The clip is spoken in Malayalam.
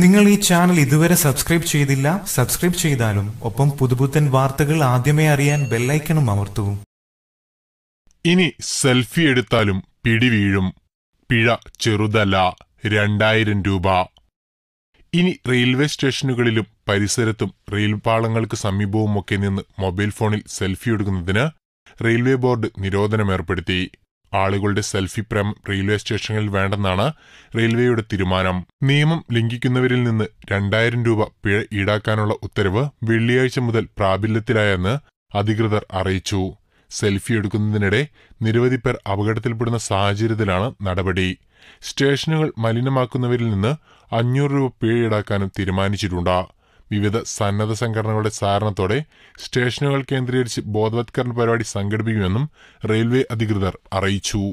നിങ്ങൾ ഈ ചാനൽ ഇതുവരെ സബ്സ്ക്രൈബ് ചെയ്തില്ല സബ്സ്ക്രൈബ് ചെയ്താലും ഒപ്പം പുതുപുത്തൻ വാർത്തകൾ ആദ്യമേ അറിയാൻ ബെല്ലൈക്കണം അമർത്തൂ ഇനി സെൽഫി എടുത്താലും പിടി വീഴും പിഴ ചെറുതല്ല രണ്ടായിരം രൂപ ഇനി റെയിൽവേ സ്റ്റേഷനുകളിലും പരിസരത്തും റെയിൽ പാളങ്ങൾക്ക് സമീപവുമൊക്കെ നിന്ന് മൊബൈൽ ഫോണിൽ സെൽഫി എടുക്കുന്നതിന് റെയിൽവേ ബോർഡ് നിരോധനം ഏർപ്പെടുത്തി ആളുകളുടെ സെൽഫി പ്രേം റെയിൽവേ സ്റ്റേഷനിൽ വേണ്ടെന്നാണ് റെയിൽവേയുടെ തീരുമാനം നിയമം ലംഘിക്കുന്നവരിൽ നിന്ന് രണ്ടായിരം രൂപ പിഴ ഈടാക്കാനുള്ള ഉത്തരവ് വെള്ളിയാഴ്ച മുതൽ പ്രാബല്യത്തിലായെന്ന് അധികൃതർ അറിയിച്ചു സെൽഫി എടുക്കുന്നതിനിടെ നിരവധി പേർ അപകടത്തിൽപ്പെടുന്ന സാഹചര്യത്തിലാണ് നടപടി സ്റ്റേഷനുകൾ മലിനമാക്കുന്നവരിൽ നിന്ന് അഞ്ഞൂറ് രൂപ പിഴ ഈടാക്കാനും തീരുമാനിച്ചിട്ടുണ്ട് വിവിധ സന്നദ്ധ സംഘടനകളുടെ സഹകരണത്തോടെ സ്റ്റേഷനുകൾ കേന്ദ്രീകരിച്ച് ബോധവത്കരണ പരിപാടി സംഘടിപ്പിക്കുമെന്നും റെയിൽവേ അധികൃതർ അറിയിച്ചു